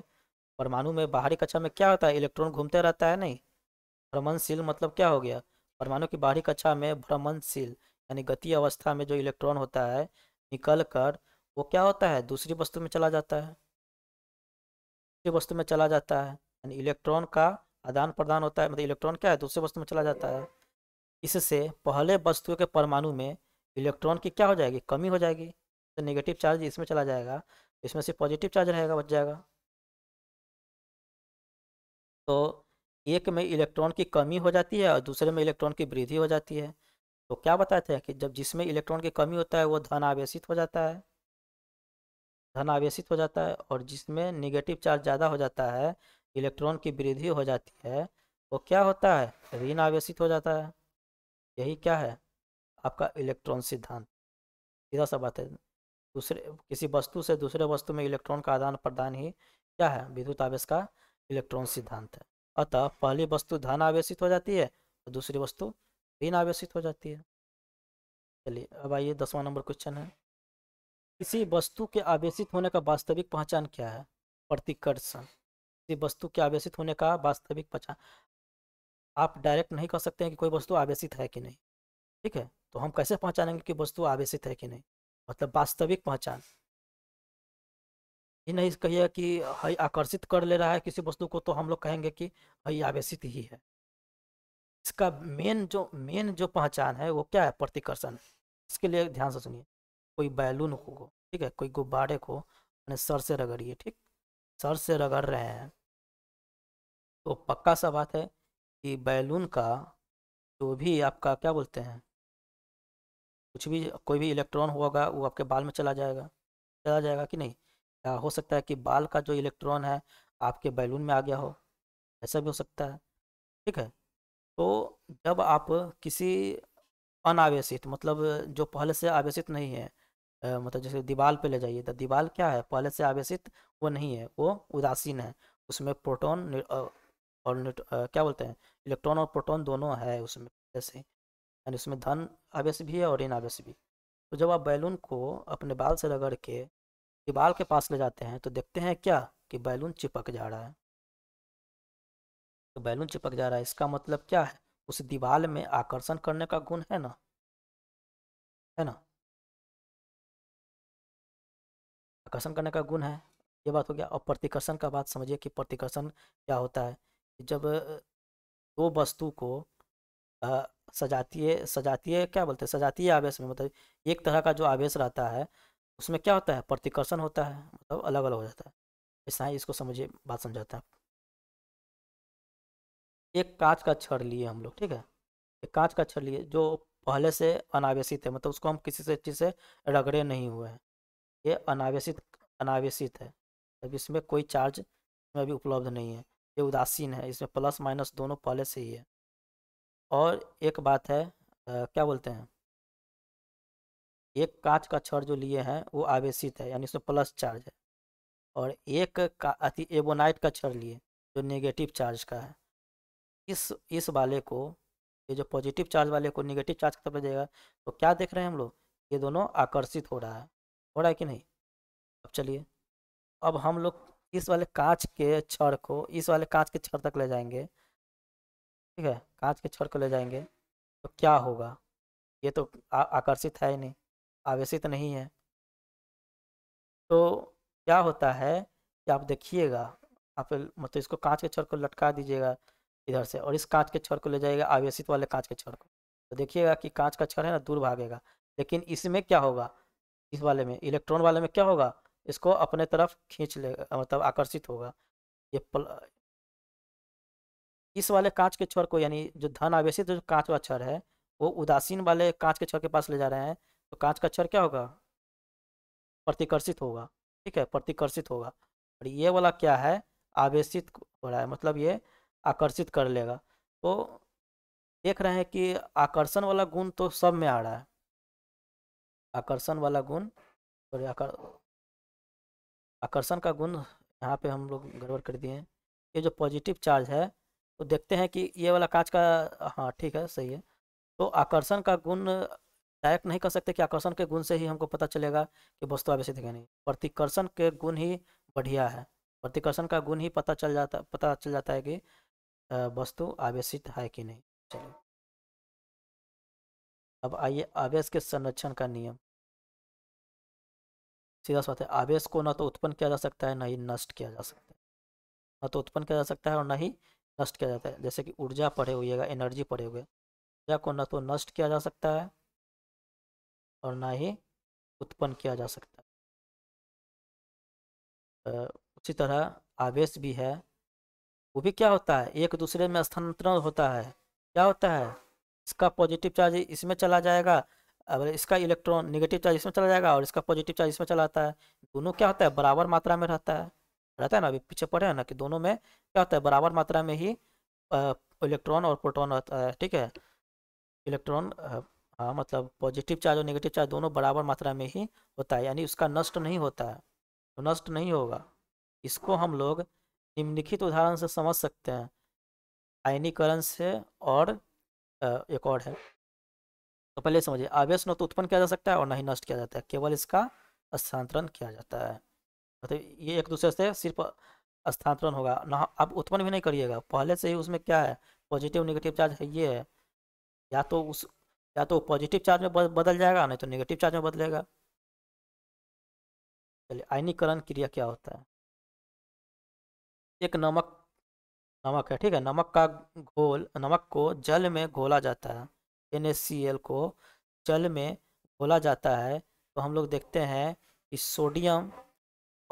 परमाणु में बाहरी कक्षा में क्या होता है इलेक्ट्रॉन घूमते रहता है नहीं भ्रमणशील मतलब क्या हो गया परमाणु की बाहरी कक्षा में भ्रमणशील यानी गति अवस्था में जो इलेक्ट्रॉन होता है निकल कर वो क्या होता है दूसरी वस्तु में चला जाता है दूसरी वस्तु में चला जाता है यानी इलेक्ट्रॉन का आदान प्रदान होता है मतलब इलेक्ट्रॉन क्या है दूसरी वस्तु में चला जाता है इससे पहले वस्तु के परमाणु में इलेक्ट्रॉन की क्या हो जाएगी कमी हो जाएगी तो नेगेटिव चार्ज इसमें चला जाएगा इसमें से पॉजिटिव चार्ज रहेगा बच जाएगा तो एक में इलेक्ट्रॉन की कमी हो जाती है और दूसरे में इलेक्ट्रॉन की वृद्धि हो जाती है तो क्या बताए थे कि जब जिसमें इलेक्ट्रॉन की कमी होता है वो धन आवेशित हो जाता है धन आवेशित हो जाता है और जिसमें निगेटिव चार्ज ज़्यादा हो जाता है इलेक्ट्रॉन की वृद्धि हो जाती है वो क्या होता है ऋण आवेशित हो जाता है यही क्या है आपका इलेक्ट्रॉन सिद्धांत सीधा सा बात है दूसरे किसी वस्तु से दूसरे वस्तु में इलेक्ट्रॉन का आदान प्रदान ही क्या है विद्युत आवेश का इलेक्ट्रॉन सिद्धांत है अतः पहली वस्तु धन आवेशित हो जाती है और दूसरी वस्तु भिन्न आवेशित हो जाती है चलिए अब आइए दसवां नंबर क्वेश्चन है किसी वस्तु के आवेशित होने का वास्तविक पहचान क्या है प्रतिकर्षण किसी वस्तु के आवेशित होने का वास्तविक पहचान आप डायरेक्ट नहीं कह सकते हैं कि कोई वस्तु आवेशित है कि नहीं ठीक है तो हम कैसे पहचानेंगे कि वस्तु आवेशित है कि नहीं मतलब वास्तविक पहचान ये नहीं कहिए कि हाई आकर्षित कर ले रहा है किसी वस्तु को तो हम लोग कहेंगे कि हई आवेशित ही है इसका मेन जो मेन जो पहचान है वो क्या है प्रतिकर्षण इसके लिए ध्यान से सुनिए कोई बैलून को ठीक है कोई गुब्बारे को मैंने सर से रगड़िए ठीक सर से रगड़ रहे हैं तो पक्का सा बात है कि बैलून का जो भी आपका क्या बोलते हैं कुछ भी कोई भी इलेक्ट्रॉन होगा वो आपके बाल में चला जाएगा चला जाएगा कि नहीं या हो सकता है कि बाल का जो इलेक्ट्रॉन है आपके बैलून में आ गया हो ऐसा भी हो सकता है ठीक है तो जब आप किसी अनावेशित मतलब जो पहले से आवेशित नहीं है मतलब जैसे दीवाल पे ले जाइए तो दीवाल क्या है पहले से आवेशित वो नहीं है वो उदासीन है उसमें प्रोटोन और क्या बोलते हैं इलेक्ट्रॉन और प्रोटोन दोनों है उसमें जैसे यानी उसमें धन आवेश भी है और इन आवेश भी तो जब आप बैलून को अपने बाल से रगड़ के दीवाल के पास ले जाते हैं तो देखते हैं क्या कि बैलून चिपक जा रहा है तो बैलून चिपक जा रहा है इसका मतलब क्या है उस दीवाल में आकर्षण करने का गुण है ना है ना आकर्षण करने का गुण है ये बात हो गया और प्रतिकर्षण का बात समझिए कि प्रतिकर्षण क्या होता है जब दो वस्तु को सजातीय सजातीय क्या बोलते हैं सजातीय आवेश में मतलब एक तरह का जो आवेश रहता है उसमें क्या होता है प्रतिकर्षण होता है मतलब अलग अलग हो जाता है ऐसा ही इसको समझिए बात समझाता है एक कांच का छड़ लिए हम लोग ठीक है एक कांच का छड़ लिए जो पहले से अनावेशित है मतलब उसको हम किसी से चीज़ से रगड़े नहीं हुए हैं ये अनावेशित अनावेशित है अब इसमें कोई चार्ज में अभी उपलब्ध नहीं है ये उदासीन है इसमें प्लस माइनस दोनों पहले से ही है और एक बात है आ, क्या बोलते हैं एक कांच का छड़ जो लिए हैं वो आवेशित है यानी इसमें प्लस चार्ज है और एक का अति एबोनाइट का छड़ लिए जो नेगेटिव चार्ज का है इस इस वाले को ये जो पॉजिटिव चार्ज वाले को निगेटिव चार्ज की तरफ जाएगा तो क्या देख रहे हैं हम लोग ये दोनों आकर्षित हो रहा है हो रहा है कि नहीं अब चलिए अब हम लोग इस वाले कांच के छड़ को इस वाले कांच के छड़ तक ले जाएंगे ठीक है कांच के छड़ को ले जाएंगे तो क्या होगा ये तो आकर्षित है ही नहीं आवेशित नहीं है तो क्या होता है कि आप देखिएगा आप मतलब इसको कांच के छड़ को लटका दीजिएगा इधर से और इस कांच के छड़ को ले जाएगा आवेशित वाले कांच के छड़ को तो देखिएगा कि कांच का छड़ है ना दूर भागेगा लेकिन इसमें क्या होगा इस वाले में इलेक्ट्रॉन वाले में क्या होगा इसको अपने तरफ खींच लेगा मतलब आकर्षित होगा ये पल इस वाले कांच के छड़ को यानी जो धन आवेशित जो कांच का छड़ है वो उदासीन वाले कांच के छड़ के पास ले जा रहे हैं तो कांच का छड़ क्या होगा प्रतिकर्षित होगा ठीक है प्रतिकर्षित होगा और ये वाला क्या है आवेशित हो रहा है मतलब ये आकर्षित कर लेगा तो देख रहे हैं कि आकर्षण वाला गुण तो सब में आ रहा है आकर्षण वाला गुण सॉरी आकर आकर्षण का गुण यहाँ पे हम लोग गड़बड़ कर दिए हैं ये जो पॉजिटिव चार्ज है तो देखते हैं कि ये वाला कांच का हाँ ठीक है सही है तो आकर्षण का गुण डायरेक्ट नहीं कर सकते कि आकर्षण के गुण से ही हमको पता चलेगा कि वस्तु आवेश दिखे नहीं प्रतिकर्षण के गुण ही बढ़िया है प्रतिकर्षण का गुण ही पता चल जाता पता चल जाता है कि वस्तु आवेशित है कि नहीं चलिए अब आइए आवेश के संरक्षण का नियम सीधा सा बात है आवेश को ना तो उत्पन्न किया जा सकता है ना ही नष्ट किया जा सकता है ना तो उत्पन्न किया जा सकता है और ना ही नष्ट किया जाता है जैसे कि ऊर्जा पड़े हुएगा एनर्जी पड़े हुए ऊर्जा को ना तो नष्ट किया जा सकता है और ना ही उत्पन्न किया जा सकता है उसी तरह आवेश भी है वो भी क्या होता है एक दूसरे में स्थानांतरण होता है क्या होता है इसका पॉजिटिव चार्ज इसमें चला जाएगा अब इसका इलेक्ट्रॉन नेगेटिव चार्ज इसमें चला जाएगा और इसका पॉजिटिव चार्ज इसमें चलाता है दोनों क्या होता है बराबर मात्रा में रहता है रहता है ना अभी पीछे पड़े हैं ना कि दोनों में क्या होता है बराबर मात्रा में ही इलेक्ट्रॉन और प्रोटॉन रहता है ठीक है इलेक्ट्रॉन हाँ मतलब पॉजिटिव चार्ज और नेगेटिव चार्ज दोनों बराबर मात्रा में ही होता है यानी उसका नष्ट नहीं होता है तो नष्ट नहीं होगा इसको हम लोग निम्नलिखित उदाहरण से समझ सकते हैं आयनीकरण से और एक और है तो पहले समझिए आवेश न तो उत्पन्न किया जा सकता है और न ही नष्ट किया जाता है केवल इसका स्थानांतरण किया जाता है मतलब तो ये एक दूसरे से सिर्फ स्थानांतरण होगा ना आप उत्पन्न भी नहीं करिएगा पहले से ही उसमें क्या है पॉजिटिव निगेटिव चार्ज है ये है या तो उस या तो पॉजिटिव चार्ज में बदल जाएगा नहीं तो निगेटिव चार्ज में बदलेगा चलिए आयनीकरण क्रिया क्या होता है एक नमक नमक है ठीक है नमक का घोल नमक को जल में घोला जाता है एन को जल में घोला जाता है तो हम लोग देखते हैं कि सोडियम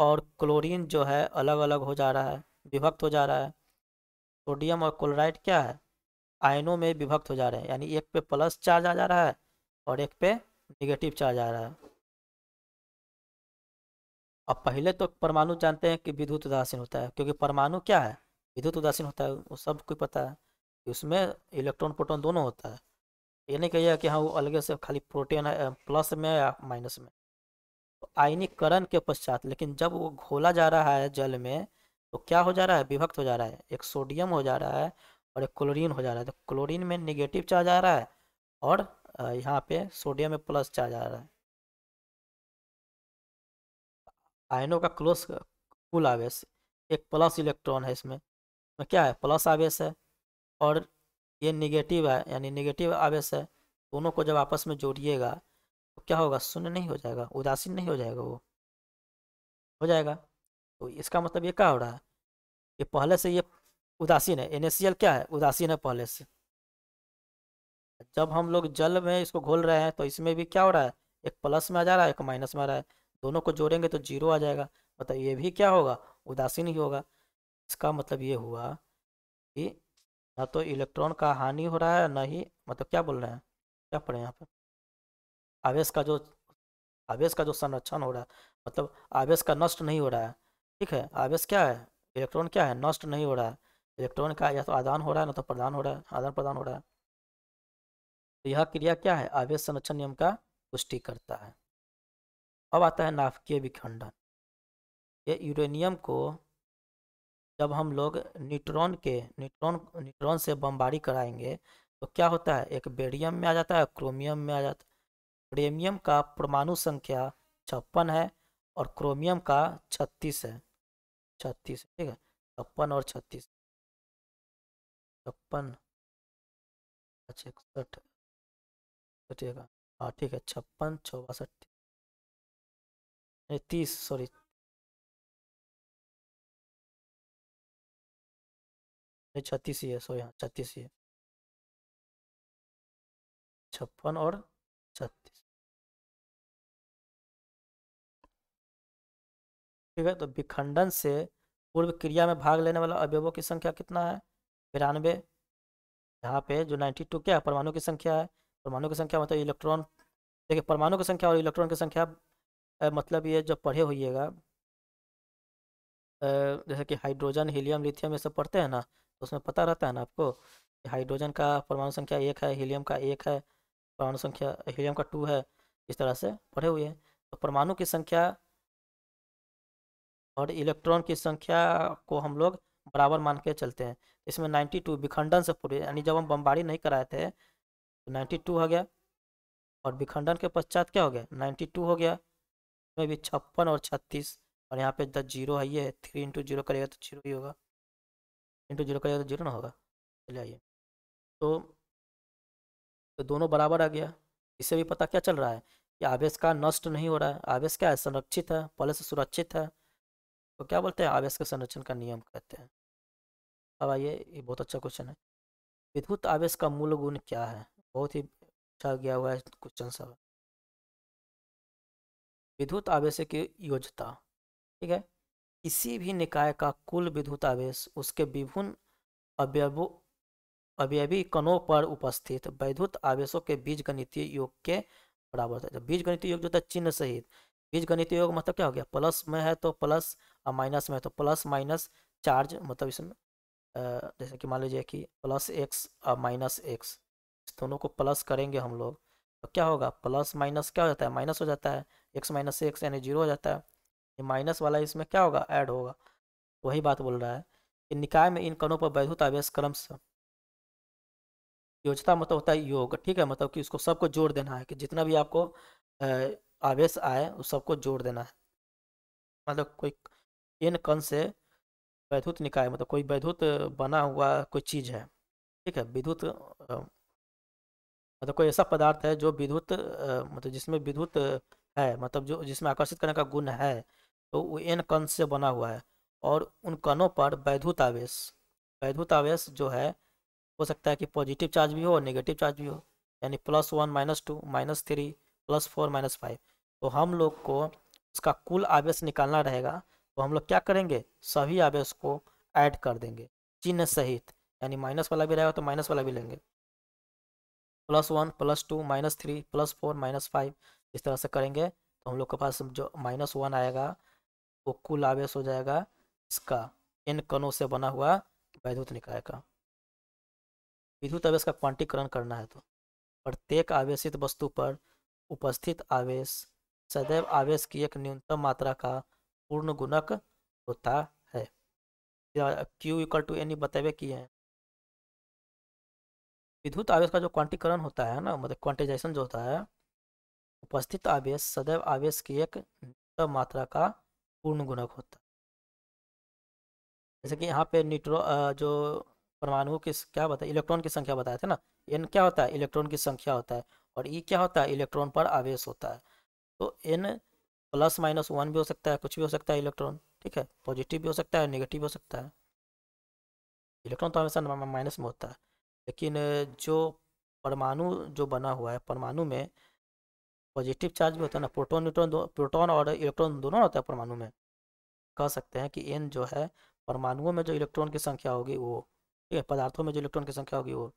और क्लोरीन जो है अलग अलग हो जा रहा है विभक्त हो जा रहा है सोडियम और क्लोराइड क्या है आयनों में विभक्त हो जा रहे हैं यानी एक पे प्लस चार्ज आ जा रहा है और एक पे निगेटिव चार्ज आ रहा है अब पहले तो परमाणु जानते हैं कि विद्युत उदासीन होता है क्योंकि परमाणु क्या है विद्युत उदासीन होता है वो सब कोई पता है कि उसमें इलेक्ट्रॉन प्रोटोन दोनों होता है ये नहीं कहिए कि हाँ वो अलग से खाली प्रोटीन है प्लस में या माइनस में तो आयनीकरण के पश्चात लेकिन जब वो घोला जा रहा है जल में तो क्या हो जा रहा है विभक्त हो जा रहा है एक सोडियम हो जा रहा है और एक क्लोरीन हो जा रहा है तो क्लोरीन में निगेटिव चार्ज आ रहा है और यहाँ पे सोडियम में प्लस चार्ज आ रहा है आयनों का क्लोज कुल आवेश एक प्लस इलेक्ट्रॉन है इसमें तो क्या है प्लस आवेश है और ये निगेटिव है यानी निगेटिव आवेश है दोनों को जब आपस में जोड़िएगा तो क्या होगा शून्य नहीं हो जाएगा उदासीन नहीं हो जाएगा वो हो जाएगा तो इसका मतलब ये क्या हो रहा है ये पहले से ये उदासीन है एन क्या है उदासीन है पहले से जब हम लोग जल में इसको घोल रहे हैं तो इसमें भी क्या हो रहा है एक प्लस में आ जा रहा है एक माइनस में आ रहा है दोनों को जोड़ेंगे तो जीरो आ जाएगा मतलब ये भी क्या होगा उदासीन ही होगा इसका मतलब ये हुआ कि ना तो इलेक्ट्रॉन का हानि हो रहा है ना ही मतलब क्या बोल रहे हैं क्या पढ़े यहाँ पर आवेश का जो आवेश का जो संरक्षण हो रहा है मतलब आवेश का नष्ट नहीं हो रहा है ठीक है आवेश क्या है इलेक्ट्रॉन क्या है नष्ट नहीं हो रहा है इलेक्ट्रॉन का या तो आदान हो रहा है ना तो प्रदान हो रहा है आदान प्रदान हो रहा है तो यह क्रिया क्या है आवेश संरक्षण नियम का पुष्टि करता है अब आता है नाभिकीय विखंडन ये यूरेनियम को जब हम लोग न्यूट्रॉन के न्यूट्रॉन न्यूट्रॉन से बमबारी कराएंगे तो क्या होता है एक बेरियम में आ जाता है क्रोमियम में आ जाता है प्रेमियम का परमाणु संख्या छप्पन है और क्रोमियम का छत्तीस है छत्तीस ठीक है छप्पन और छत्तीस छप्पन अच्छा इकसठ तो हाँ ठीक है छप्पन चौबासठ तीस सॉरी छत्तीस ही है सॉरी यहाँ छत्तीस ही है छप्पन और छत्तीस ठीक है तो विखंडन से पूर्व क्रिया में भाग लेने वाला अवयवों की संख्या कितना है बिरानवे यहाँ पे जो नाइन्टी टू क्या है परमाणु की संख्या है परमाणु की संख्या मतलब इलेक्ट्रॉन देखिए परमाणु की संख्या और इलेक्ट्रॉन की संख्या मतलब ये जब पढ़े होइएगा जैसे कि हाइड्रोजन हीलियम लिथियम ये सब पढ़ते हैं ना तो उसमें पता रहता है ना आपको हाइड्रोजन का परमाणु संख्या एक है हीलियम का एक है परमाणु संख्या हीलियम का टू है इस तरह से पढ़े हुए हैं तो परमाणु की संख्या और इलेक्ट्रॉन की संख्या को हम लोग बराबर मान के चलते हैं इसमें नाइन्टी टू विखंडन से पूरे यानी जब हम बमबारी नहीं कराए थे तो टू हो गया और विखंडन के पश्चात क्या हो गया नाइन्टी टू हो गया में भी छप्पन और छत्तीस और यहाँ पे दस जीरो है ये थ्री इंटू जीरो करेगा तो जीरो ही होगा इंटू जीरो करेगा तो जीरो ना होगा चले आइए तो, तो दोनों बराबर आ गया इससे भी पता क्या चल रहा है कि आवेश का नष्ट नहीं हो रहा है आवेश क्या है संरक्षित है पहले से सुरक्षित है तो क्या बोलते हैं आवेश के संरक्षण का नियम कहते हैं अब आइए ये बहुत अच्छा क्वेश्चन है विद्युत आवेश का मूल गुण क्या है बहुत ही अच्छा गया हुआ है क्वेश्चन सब विद्युत आवेश की योजता ठीक है किसी भी निकाय का कुल विद्युत आवेश उसके विभिन्न अवयवों अवयवी कणों पर उपस्थित वैद्युत आवेशों के बीज गणितीय योग के बराबर होता है बीज गणितीय योग जो होता है चिन्ह सहित बीज गणितीय योग मतलब क्या हो गया प्लस में है तो प्लस और माइनस में है तो प्लस माइनस चार्ज मतलब इसमें जैसे कि मान लीजिए कि प्लस एक्स और माइनस एक्स दोनों को प्लस करेंगे हम लोग तो क्या होगा प्लस माइनस क्या हो जाता है माइनस हो जाता है एक्स माइनस से एक्स यानी जीरो हो जाता है ये माइनस वाला इसमें क्या होगा ऐड होगा तो वही बात बोल रहा है कि निकाय में इन कणों पर वैधुत आवेश क्रम योजता मतलब होता है योग ठीक है मतलब कि उसको सबको जोड़ देना है कि जितना भी आपको आवेश आए उस सबको जोड़ देना है मतलब कोई इन कण से वैधुत निकाय मतलब कोई वैधुत बना हुआ कोई चीज़ है ठीक है विद्युत मतलब कोई ऐसा पदार्थ है जो विद्युत मतलब जिसमें विद्युत है मतलब जो जिसमें आकर्षित करने का गुण है तो वो एन कण से बना हुआ है और उन कणों पर वैधुत आवेश वैधुत आवेश जो है हो सकता है कि पॉजिटिव चार्ज भी हो और निगेटिव चार्ज भी हो यानी plus one minus two minus three plus four minus five तो हम लोग को उसका कुल आवेश निकालना रहेगा तो हम लोग क्या करेंगे सभी आवेश को ऐड कर देंगे चिन्ह सहित यानी माइनस वाला भी रहेगा तो माइनस वाला भी लेंगे plus one plus two minus three plus four minus five इस तरह से करेंगे तो हम लोग के पास जो माइनस वन आएगा वो कुल आवेश हो जाएगा इसका इन कणों से बना हुआ वैद्युत निकाय का विद्युत आवेश का क्वांटीकरण करना है तो प्रत्येक आवेशित वस्तु पर उपस्थित आवेश सदैव आवेश की एक न्यूनतम मात्रा का पूर्ण गुणक होता है क्यू इक्वल टू एन बतेबे किए हैं विद्युत आवेश का जो क्वांटीकरण होता है ना मतलब क्वांटिजेशन जो होता है उपस्थित आवेश सदैव आवेश की एक मात्रा का पूर्ण गुणक होता है जैसे कि यहाँ पे न्यूट्रो जो परमाणुओं की क्या बताए इलेक्ट्रॉन की संख्या बताया था ना एन क्या होता है इलेक्ट्रॉन की संख्या होता है और ई क्या होता है इलेक्ट्रॉन पर आवेश होता है तो एन प्लस माइनस वन भी हो सकता है कुछ भी हो सकता है इलेक्ट्रॉन ठीक है पॉजिटिव भी हो सकता है नेगेटिव हो सकता है इलेक्ट्रॉन तो हमेशा माइनस में होता है लेकिन जो परमाणु जो बना हुआ है परमाणु में पॉजिटिव चार्ज भी होता है ना प्रोटोन न्यूट्रॉन प्रोटोन और इलेक्ट्रॉन दोनों होता है परमाणु में कह सकते हैं कि एन जो है परमाणुओं में जो इलेक्ट्रॉन की संख्या होगी वो ठीक है पदार्थों में जो इलेक्ट्रॉन की संख्या होगी वो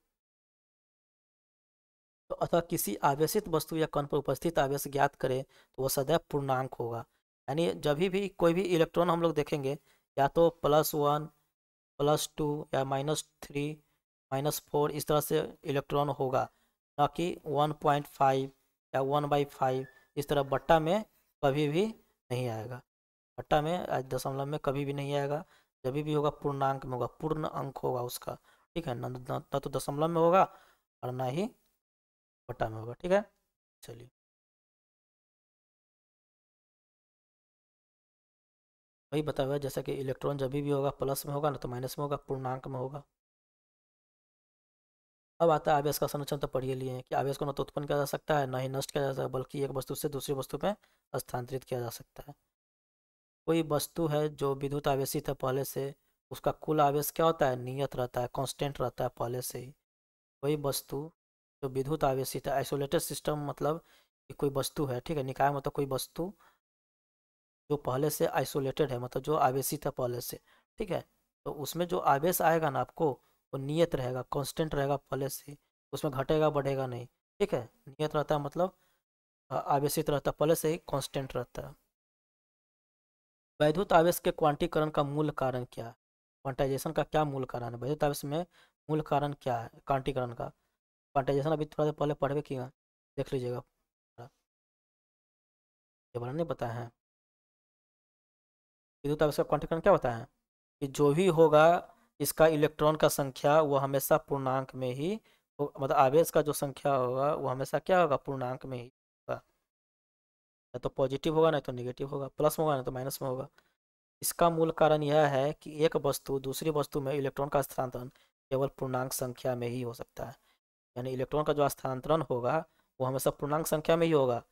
तो अथवा किसी आवेशित वस्तु या कण पर उपस्थित आवेश ज्ञात करें तो वह सदैव पूर्णांक होगा यानी जब भी कोई भी इलेक्ट्रॉन हम लोग देखेंगे या तो प्लस वन प्लस टू या माइनस थ्री माइनस फोर इस तरह से इलेक्ट्रॉन होगा न कि वन पॉइंट फाइव या वन बाई फाइव इस तरह बट्टा में कभी भी नहीं आएगा बट्टा में आज दशमलव में कभी भी नहीं आएगा जब भी होगा पूर्णांक में होगा पूर्ण अंक होगा उसका ठीक है न, ना तो दशमलव में होगा और ना ही बट्टा में होगा ठीक है चलिए वही बताया हुआ जैसा कि इलेक्ट्रॉन जब भी होगा प्लस में होगा ना तो माइनस में होगा पूर्णांक में होगा अब आता है आवेश का संरक्षण तो पढ़िए लिए कि आवेश को न तो उत्पन्न किया जा सकता है न ही नष्ट किया जा सकता है बल्कि एक वस्तु से दूसरी वस्तु में स्थानांतरित किया जा सकता है कोई वस्तु है जो विद्युत आवेशित है पहले से उसका कुल आवेश क्या होता है नियत रहता है कॉन्स्टेंट रहता है पहले से ही कोई वस्तु जो विद्युत आवेशित है आइसोलेटेड सिस्टम मतलब कि कोई वस्तु है ठीक है निकाय मतलब कोई वस्तु जो पहले से आइसोलेटेड है मतलब जो आवेशित है पहले से ठीक है तो उसमें जो आवेश आएगा ना आपको वो नियत रहेगा कांस्टेंट रहेगा पहले से उसमें घटेगा बढ़ेगा नहीं ठीक है नियत रहता है मतलब आवेशित रहता है पहले से ही कॉन्स्टेंट रहता है वैद्युत आवेश के क्वांटीकरण का मूल कारण क्या है क्वांटाइजेशन का क्या मूल कारण है वैद्युत आवेश में मूल कारण क्या है क्वांटीकरण का क्वांटाइजेशन अभी थोड़ा सा पहले पढ़वे की देख लीजिएगा ये नहीं बताया है विद्युत आवेश का क्वांटीकरण क्या बताया है कि जो भी होगा इसका इलेक्ट्रॉन का संख्या वो हमेशा पूर्णांक में ही मतलब आवेश का जो संख्या होगा वो हमेशा क्या होगा पूर्णांक में ही होगा या तो पॉजिटिव होगा ना तो निगेटिव होगा प्लस में होगा ना तो माइनस में होगा इसका मूल कारण यह है कि एक वस्तु दूसरी वस्तु में इलेक्ट्रॉन का स्थानांतरण केवल पूर्णांक संख्या में ही हो सकता है यानी इलेक्ट्रॉन का जो स्थानांतरण होगा वो हमेशा पूर्णांक संख्या में ही होगा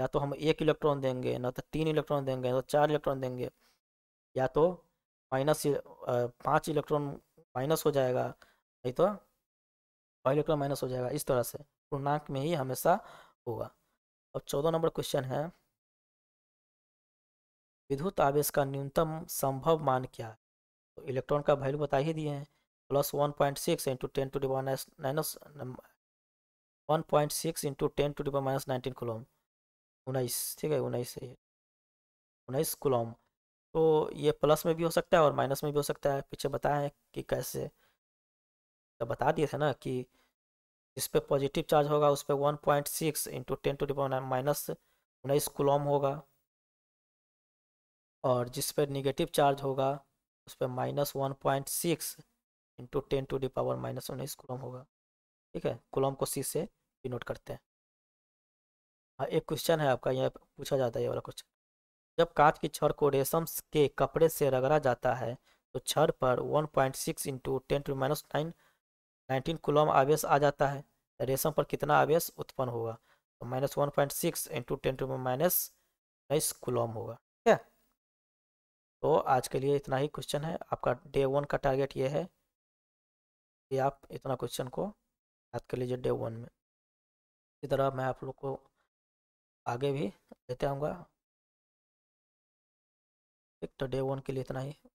या तो हम एक इलेक्ट्रॉन देंगे ना तो तीन इलेक्ट्रॉन देंगे ना तो चार इलेक्ट्रॉन देंगे या तो माइनस पाँच इलेक्ट्रॉन माइनस हो जाएगा नहीं तो पाँच इलेक्ट्रॉन माइनस हो जाएगा इस तरह से पूर्णांक में ही हमेशा होगा अब चौदह नंबर क्वेश्चन है विद्युत आवेश का न्यूनतम संभव मान क्या है तो इलेक्ट्रॉन का वैल्यू बता ही दिए हैं plus one point six into ten to डिबा minus one point six into ten to डिबा माइनस नाइनटीन कुलोम उन्नीस ठीक है उन्नीस है उन्नीस कुलोम तो ये प्लस में भी हो सकता है और माइनस में भी हो सकता है पीछे बताएं कि कैसे तो बता दिए थे ना कि इस पर पॉजिटिव चार्ज होगा उस पर one point six into ten to the power minus उन्नीस कुलॉम होगा और जिस पर निगेटिव चार्ज होगा उस पर minus one point six into ten to the power minus उन्नीस कुलॉम होगा ठीक है कुलॉम को सी से डिनोट करते हैं हाँ एक क्वेश्चन है आपका यहाँ पूछा जाता है ये वाला क्वेश्चन जब कांच की छड़ को रेशम के कपड़े से रगड़ा जाता है तो छड़ पर 1.6 point six into ten to minus nine nineteen coulomb आवेश आ जाता है रेशम पर कितना आवेश उत्पन्न होगा तो minus one point six into ten to minus उन्नीस कुलम होगा ठीक है तो आज के लिए इतना ही क्वेश्चन है आपका डे वन का टारगेट ये है कि आप इतना क्वेश्चन को याद कर लीजिए डे वन में इसी तरह मैं आप लोग को आगे भी देते आऊँगा एक तो डे वन के लिए इतना ही